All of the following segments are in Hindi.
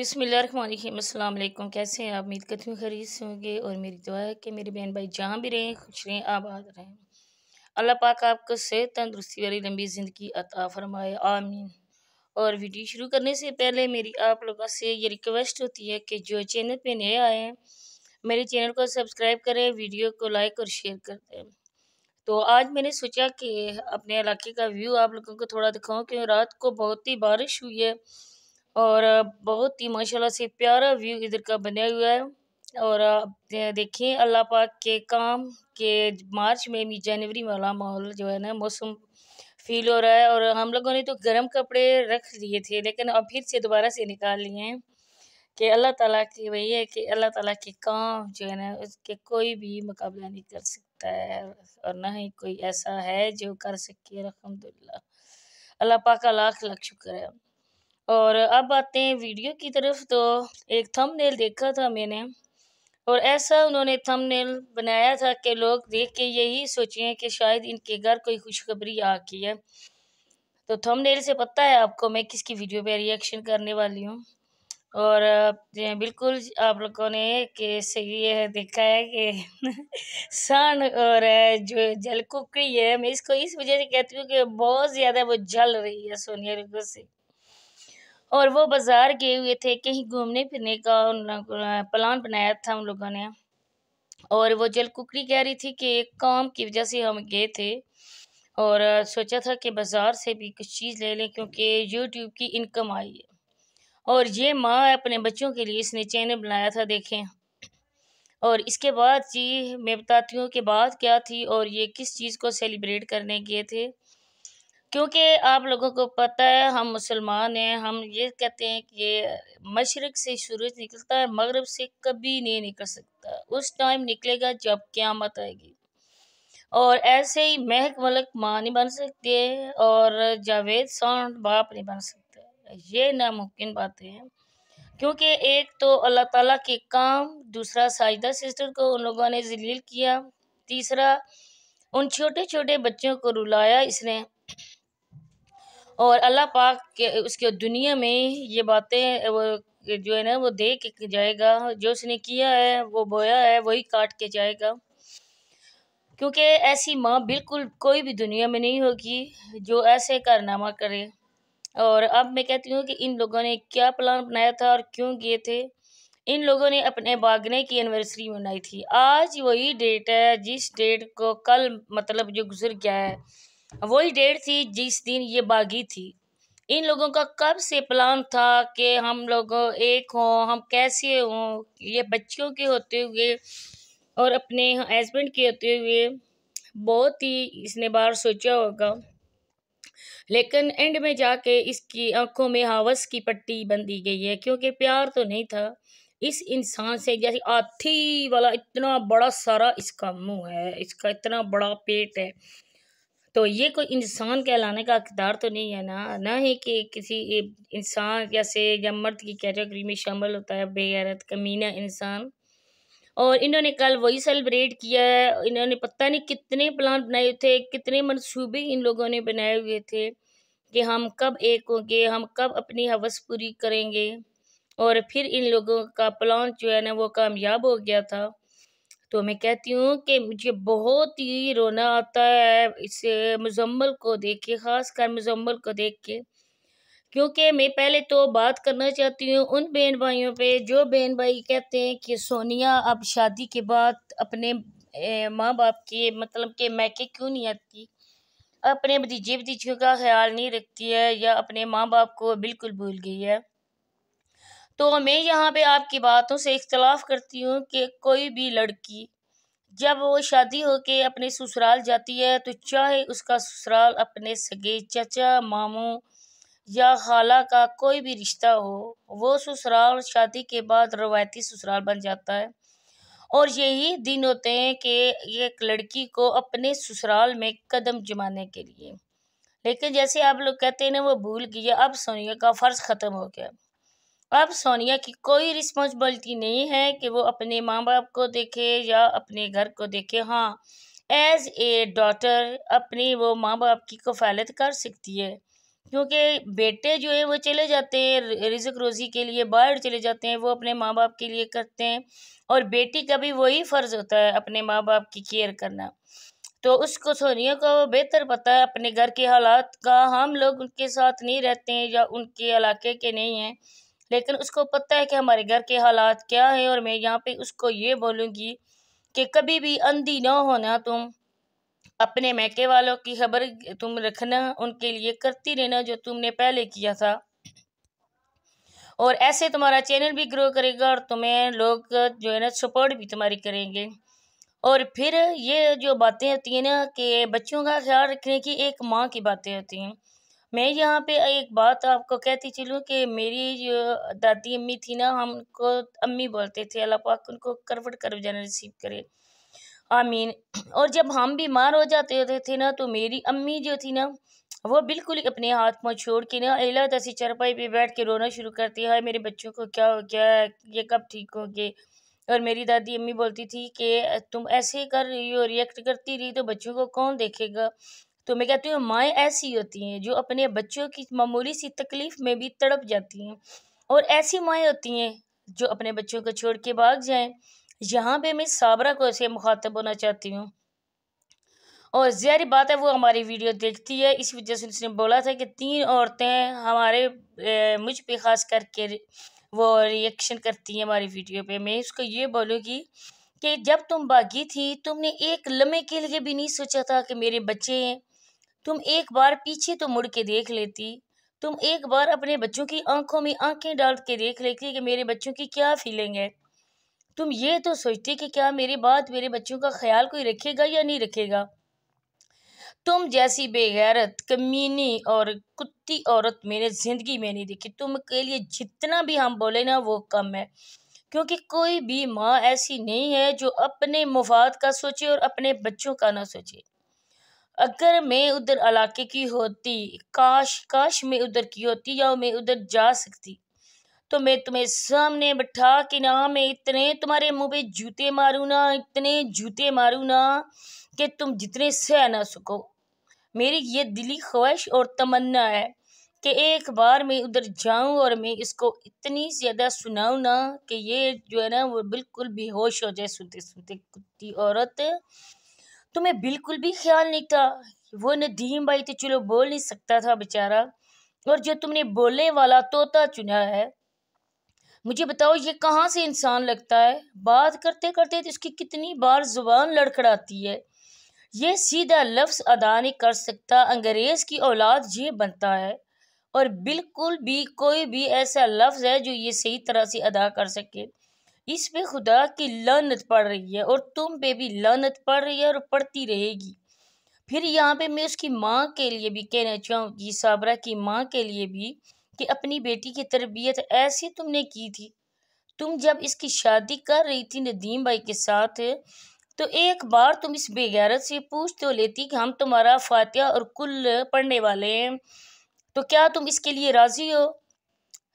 बिसमीम अल्लाम कैसे हैं आप उम्मीद करती हूँ खरीद से होंगे और मेरी दुआ है कि मेरे बहन भाई जहाँ भी रहें खुश रहें आबाद रहें अल्लाह पाक आपको सेहत तंदरुस्ती वाली लंबी ज़िंदगी अता फरमाए आमीन और वीडियो शुरू करने से पहले मेरी आप लोगों से ये रिक्वेस्ट होती है कि जो चैनल पर नए आए हैं मेरे चैनल को सब्सक्राइब करें वीडियो को लाइक और शेयर कर दें तो आज मैंने सोचा कि अपने इलाके का व्यू आप लोगों को थोड़ा दिखाऊँ क्यों रात को बहुत ही बारिश हुई है और बहुत ही माशाल्लाह से प्यारा व्यू इधर का बना हुआ है और देखिए अल्लाह पाक के काम के मार्च में भी जनवरी वाला माहौल जो है ना मौसम फील हो रहा है और हम लोगों ने तो गर्म कपड़े रख लिए थे लेकिन अब फिर से दोबारा से निकाल लिए हैं कि अल्लाह ताला की वही है कि अल्लाह ताला के काम जो है ना उसके कोई भी मुकाबला नहीं कर सकता है और ना ही कोई ऐसा है जो कर सके अलहमदिल्ला अल्लाह पाक का लाख लाख शुक्र है और अब आते हैं वीडियो की तरफ तो एक थंबनेल देखा था मैंने और ऐसा उन्होंने थंबनेल बनाया था कि लोग देख के यही सोचें कि शायद इनके घर कोई खुशखबरी आ गई है तो थंबनेल से पता है आपको मैं किसकी वीडियो पे रिएक्शन करने वाली हूँ और हाँ, बिल्कुल आप लोगों ने कि सही है देखा है कि सन और जो जल कुकड़ी है मैं इसको इस वजह से कहती हूँ कि बहुत ज़्यादा वो जल रही है सोनिया लोगों से और वो बाज़ार गए हुए थे कहीं घूमने फिरने का प्लान बनाया था उन लोगों ने और वो जल कुकड़ी कह रही थी कि एक काम की वजह से हम गए थे और सोचा था कि बाज़ार से भी कुछ चीज़ ले लें क्योंकि यूट्यूब की इनकम आई है और ये माँ अपने बच्चों के लिए इसने चैनल बनाया था देखें और इसके बाद जी मैं बताती हूँ कि बात क्या थी और ये किस चीज़ को सेलिब्रेट करने गए थे क्योंकि आप लोगों को पता है हम मुसलमान हैं हम ये कहते हैं कि ये मशरक़ से सूरज निकलता है मगरब से कभी नहीं निकल सकता उस टाइम निकलेगा जब क़्यामत आएगी और ऐसे ही महक मलक माँ नहीं बन सकती है और जावेद सौंड बाप नहीं बन सकता ये नामुमकिन बातें हैं क्योंकि एक तो अल्लाह ताला के काम दूसरा साजदा सिस्टर को उन लोगों ने जलील किया तीसरा उन छोटे छोटे बच्चों को रुलाया इसने और अल्लाह पाक के उसके दुनिया में ये बातें वो जो है ना वो दे के जाएगा जो उसने किया है वो बोया है वही काट के जाएगा क्योंकि ऐसी माँ बिल्कुल कोई भी दुनिया में नहीं होगी जो ऐसे कारनामा करे और अब मैं कहती हूँ कि इन लोगों ने क्या प्लान बनाया था और क्यों किए थे इन लोगों ने अपने भागने की एनिवर्सरी मनाई थी आज वही डेट है जिस डेट को कल मतलब जो गुजर गया है वही डेट थी जिस दिन ये बागी थी इन लोगों का कब से प्लान था कि हम लोग एक हों हम कैसे हों ये बच्चियों के होते हुए और अपने हस्बैंड के होते हुए बहुत ही इसने बार सोचा होगा लेकिन एंड में जाके इसकी आंखों में हावस की पट्टी बंधी गई है क्योंकि प्यार तो नहीं था इस इंसान से जैसे हाथी वाला इतना बड़ा सारा इसका मुंह है इसका इतना बड़ा पेट है तो ये कोई इंसान कहलाने का अकदार तो नहीं है ना ना ही कि किसी इंसान या से या मर्द की कैटेगरी में शामिल होता है बेगैरत कमीना इंसान और इन्होंने कल वही सेलिब्रेट किया है इन्होंने पता नहीं कितने प्लान बनाए थे कितने मनसूबे इन लोगों ने बनाए हुए थे कि हम कब एक होंगे हम कब अपनी हवस पूरी करेंगे और फिर इन लोगों का प्लान जो है ना वो कामयाब हो गया था तो मैं कहती हूँ कि मुझे बहुत ही रोना आता है इस मुजम्मल को देख के ख़ास कर मुजम्मल को देख के क्योंकि मैं पहले तो बात करना चाहती हूँ उन बहन भाइयों पे जो बहन भाई कहते हैं कि सोनिया अब शादी के बाद अपने माँ बाप के मतलब के मैके क्यों नहीं आती अपने भतीजे भतीजियों का ख्याल नहीं रखती है या अपने माँ बाप को बिल्कुल भूल गई है तो मैं यहाँ पे आपकी बातों से इख्तलाफ करती हूँ कि कोई भी लड़की जब वो शादी होके अपने ससुराल जाती है तो चाहे उसका ससुराल अपने सगे चचा मामों या खाला का कोई भी रिश्ता हो वो ससुराल शादी के बाद रवायती ससुराल बन जाता है और यही दिन होते हैं कि एक लड़की को अपने ससुराल में कदम जमाने के लिए लेकिन जैसे आप लोग कहते हैं ना वो भूल गया अब सोनिया का फ़र्ज़ ख़त्म हो गया अब सोनिया की कोई रिस्पॉन्सिबिलिटी नहीं है कि वो अपने माँ बाप को देखे या अपने घर को देखे हाँ एज ए डॉटर अपनी वो माँ बाप की कफालत कर सकती है क्योंकि बेटे जो है वो चले जाते हैं रिजक रोज़ी के लिए बाहर चले जाते हैं वो अपने माँ बाप के लिए करते हैं और बेटी का भी वही फ़र्ज़ होता है अपने माँ बाप की केयर करना तो उसको सोनिया को बेहतर पता है अपने घर के हालात का हम लोग उनके साथ नहीं रहते हैं या उनके इलाके के नहीं हैं लेकिन उसको पता है कि हमारे घर के हालात क्या है और मैं यहाँ पे उसको ये बोलूँगी कि कभी भी अंधी ना होना तुम अपने मैके वालों की खबर तुम रखना उनके लिए करती रहना जो तुमने पहले किया था और ऐसे तुम्हारा चैनल भी ग्रो करेगा और तुम्हें लोग जो है ना सपोर्ट भी तुम्हारी करेंगे और फिर ये जो बातें होती हैं ना कि बच्चों का ख्याल रखने की एक माँ की बातें होती हैं मैं यहाँ पे एक बात आपको कहती चलूँ कि मेरी जो दादी अम्मी थी ना हमको अम्मी बोलते थे अल्लाह पाक उनको करवट कर जाना रिसीव करे आमीन और जब हम बीमार हो जाते होते थे ना तो मेरी अम्मी जो थी ना वो बिल्कुल अपने हाथ में छोड़ के ना अला तसी चरपाई पे बैठ के रोना शुरू करती है मेरे बच्चों को क्या हो गया ये कब ठीक हो गए और मेरी दादी अम्मी बोलती थी कि तुम ऐसे कर रही हो रिएक्ट करती रही तो बच्चों को कौन देखेगा तो मैं कहती हूँ माएँ ऐसी होती हैं जो अपने बच्चों की मामूली सी तकलीफ़ में भी तड़प जाती हैं और ऐसी माएँ होती हैं जो अपने बच्चों को छोड़ के भाग जाएँ यहाँ पे मैं साबरा को से मुखातब होना चाहती हूँ और जहरी बात है वो हमारी वीडियो देखती है इस वजह से उसने बोला था कि तीन औरतें हमारे ए, मुझ पे ख़ास करके वो रिएक्शन करती हैं हमारी वीडियो पे मैं उसको ये बोलूँगी कि जब तुम बागी थी तुमने एक लम्हे के लिए भी नहीं सोचा था कि मेरे बच्चे हैं तुम एक बार पीछे तो मुड़ के देख लेती तुम एक बार अपने बच्चों की आंखों में आंखें डाल के देख लेती कि मेरे बच्चों की क्या फीलिंग है तुम ये तो सोचती कि क्या मेरे बात मेरे बच्चों का ख्याल कोई रखेगा या नहीं रखेगा तुम जैसी बेगैरत कमीनी और कुत्ती औरत मेरे ज़िंदगी में नहीं देखी तुम के लिए जितना भी हम बोले ना वो कम है क्योंकि कोई भी माँ ऐसी नहीं है जो अपने मफाद का सोचे और अपने बच्चों का ना सोचे अगर मैं उधर इलाके की होती काश काश मैं उधर की होती या मैं उधर जा सकती तो मैं तुम्हें सामने बैठा कि ना मैं इतने तुम्हारे मुंह पे जूते मारू ना इतने जूते मारू ना कि तुम जितने सह ना सको मेरी ये दिली ख्वाहिश और तमन्ना है कि एक बार मैं उधर जाऊं और मैं इसको इतनी ज़्यादा सुनाऊ ना कि ये जो है ना वो बिल्कुल बेहोश हो जाए सुनते सुनते कुत्ती औरत तुम्हें तो बिल्कुल भी ख्याल नहीं था वो नदीम भाई तो चलो बोल नहीं सकता था बेचारा और जो तुमने बोलने वाला तोता चुना है मुझे बताओ ये कहाँ से इंसान लगता है बात करते करते तो इसकी कितनी बार जुबान लड़खड़ाती है ये सीधा लफ्ज़ अदा नहीं कर सकता अंग्रेज़ की औलाद ये बनता है और बिल्कुल भी कोई भी ऐसा लफ्ज़ है जो ये सही तरह से अदा कर सके इस पे खुदा की लानत पड़ रही है और तुम पे भी लानत पड़ रही है और पड़ती रहेगी फिर यहाँ पे मैं उसकी माँ के लिए भी कहना चाहूँगी साबरा की माँ के लिए भी कि अपनी बेटी की तरबियत ऐसी तुमने की थी तुम जब इसकी शादी कर रही थी नदीम भाई के साथ तो एक बार तुम इस बेगैरत से पूछ तो लेती कि हम तुम्हारा फातिहा और कुल पढ़ने वाले हैं तो क्या तुम इसके लिए राज़ी हो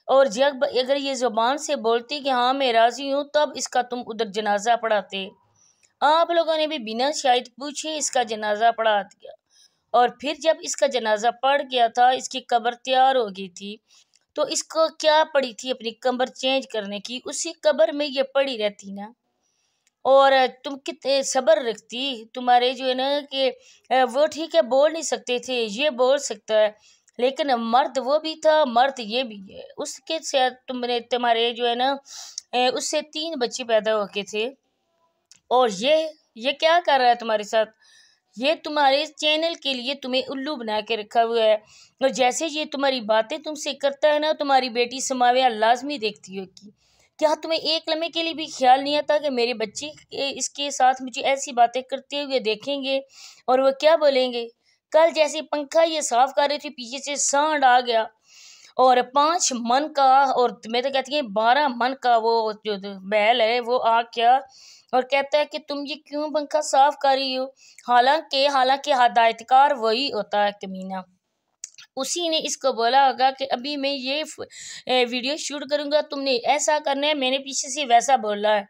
और जब अगर ये ज़ुबान से बोलती कि हाँ मैं राज़ी हूँ तब इसका तुम उधर जनाजा पढ़ाते आप लोगों ने भी बिना शायद पूछे इसका जनाजा पढ़ा दिया और फिर जब इसका जनाजा पढ़ गया था इसकी कब्र तैयार हो गई थी तो इसको क्या पड़ी थी अपनी कब्र चेंज करने की उसी कब्र में ये पड़ी रहती ना और तुम कितने सब्र रखती तुम्हारे जो है ना कि वो ठीक है बोल नहीं सकते थे ये बोल सकता है लेकिन मर्द वो भी था मर्द ये भी है उसके साथ तुमने तुम्हारे जो है ना उससे तीन बच्चे पैदा हो गए थे और ये ये क्या कर रहा है तुम्हारे साथ ये तुम्हारे चैनल के लिए तुम्हें उल्लू बना के रखा हुआ है और जैसे ये तुम्हारी बातें तुमसे करता है ना तुम्हारी बेटी समावया लाजमी देखती होगी क्या तुम्हें एक लम्हे के लिए भी ख्याल नहीं आता कि मेरे बच्चे इसके साथ मुझे ऐसी बातें करते हुए देखेंगे और वह क्या बोलेंगे कल जैसे पंखा ये साफ कर रही थी पीछे से सांड आ गया और पांच मन का और मैं तो कहती है बारह मन का वो जो बैल है वो आ गया और कहता है कि तुम ये क्यों पंखा साफ कर रही हो हालांकि हालांकि हदायतकार वही होता है कमीना उसी ने इसको बोला होगा कि अभी मैं ये वीडियो शूट करूंगा तुमने ऐसा करना है मैंने पीछे से वैसा बोला है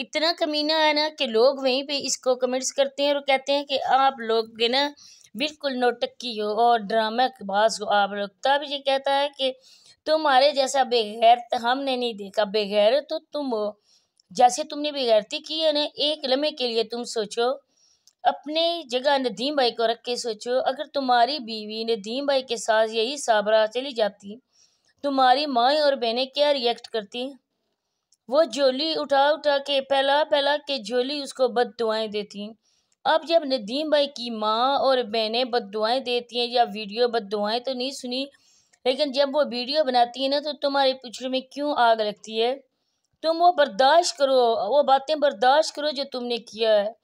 इतना कमीना है ना कि लोग वहीं पे इसको कमेंट्स करते हैं और कहते हैं कि आप लोग ना बिल्कुल नोटक्की हो और ड्रामेबाज हो आप लोग तब ये कहता है कि तुम्हारे जैसा बेगैर हमने नहीं देखा बेगैर तो तुम हो जैसे तुमने बेगैरती की है ना एक लम्हे के लिए तुम सोचो अपने जगह नदीम भाई को रख के सोचो अगर तुम्हारी बीवी नदीम भाई के साथ यही साबरा चली जाती तुम्हारी माएँ और बहनें क्या रिएक्ट करती वो झोली उठा उठा के फैला फैला के झोली उसको बद दुआएँ देती अब जब नदीम भाई की माँ और बहनें बद दुआएँ देती हैं या वीडियो बद दुआएँ तो नहीं सुनी लेकिन जब वो वीडियो बनाती है ना तो तुम्हारे पिछड़े में क्यों आग लगती है तुम वो बर्दाश्त करो वो बातें बर्दाश्त करो जो तुमने किया है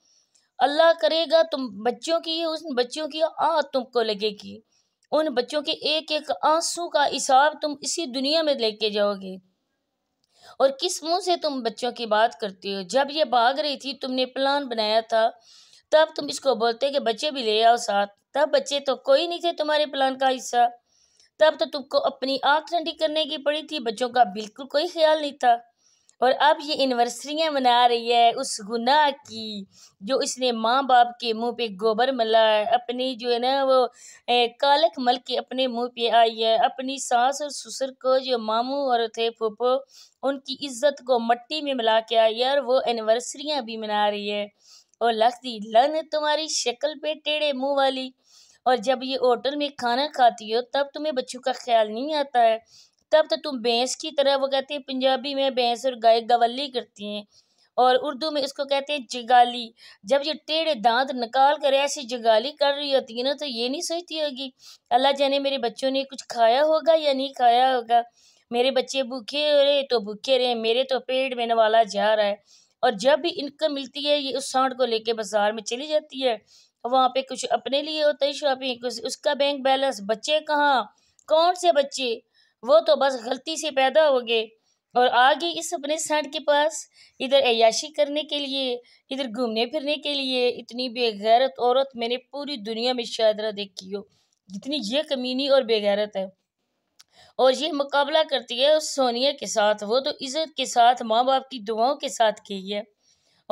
अल्लाह करेगा तुम बच्चों की उस बच्चों की आँख तुमको लगेगी उन बच्चों के एक एक आंसू का हिसाब तुम इसी दुनिया में लेके जाओगे और किस मुंह से तुम बच्चों की बात करते हो जब ये भाग रही थी तुमने प्लान बनाया था तब तुम इसको बोलते कि बच्चे भी ले आओ साथ तब बच्चे तो कोई नहीं थे तुम्हारे प्लान का हिस्सा तब तो तुमको अपनी आँख ठंडी करने की पड़ी थी बच्चों का बिल्कुल कोई ख्याल नहीं था और अब ये एनिवर्सरियाँ मना रही है उस गुनाह की जो इसने माँ बाप के मुंह पे गोबर मला है अपनी जो है ना वो ए, कालक मल के अपने मुंह पे आई है अपनी सास और ससुर को जो मामू और थे फूफो उनकी इज्जत को मट्टी में मिला के आई है और वो एनिवर्सरियाँ भी मना रही है और लगती लन तुम्हारी शक्ल पे टेढ़े मुंह वाली और जब ये होटल में खाना खाती हो तब तुम्हें बच्चों का ख्याल नहीं आता है तब तो तुम भैंस की तरह वो कहते हैं पंजाबी में भैंस और गाय गवली करती हैं और उर्दू में इसको कहते हैं जगाली जब ये टेढ़े दांत निकाल कर ऐसी जगाली कर रही होती है ना तो ये नहीं सोचती होगी अल्लाह जाने मेरे बच्चों ने कुछ खाया होगा या नहीं खाया होगा मेरे बच्चे भूखे रहे तो भूखे रहे मेरे तो पेट में नवाला जा रहा है और जब भी इनकम मिलती है ये उस सांड को लेके बाजार में चली जाती है वहाँ पे कुछ अपने लिए होता है शॉपिंग उसका बैंक बैलेंस बच्चे कहाँ कौन से बच्चे वो तो बस गलती से पैदा हो गए और आ गई इस अपने सांड के पास इधर अयाशी करने के लिए इधर घूमने फिरने के लिए इतनी बेगैरत औरत मैंने पूरी दुनिया में शायद देखी हो जितनी ये कमीनी और बेगैरत है और ये मुकाबला करती है उस सोनिया के साथ वो तो इज़्ज़त के साथ माँ बाप की दुआओं के साथ की है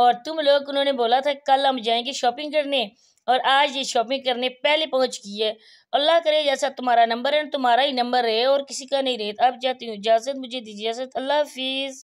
और तुम लोग उन्होंने बोला था कल हम जाएंगे शॉपिंग करने और आज ये शॉपिंग करने पहले पहुंच की है अल्लाह करे जैसा तुम्हारा नंबर है तुम्हारा ही नंबर रहे और किसी का नहीं रहे अब जाती हूँ इजाज़त मुझे दीजिए इजाज़त अल्लाह हाफिज़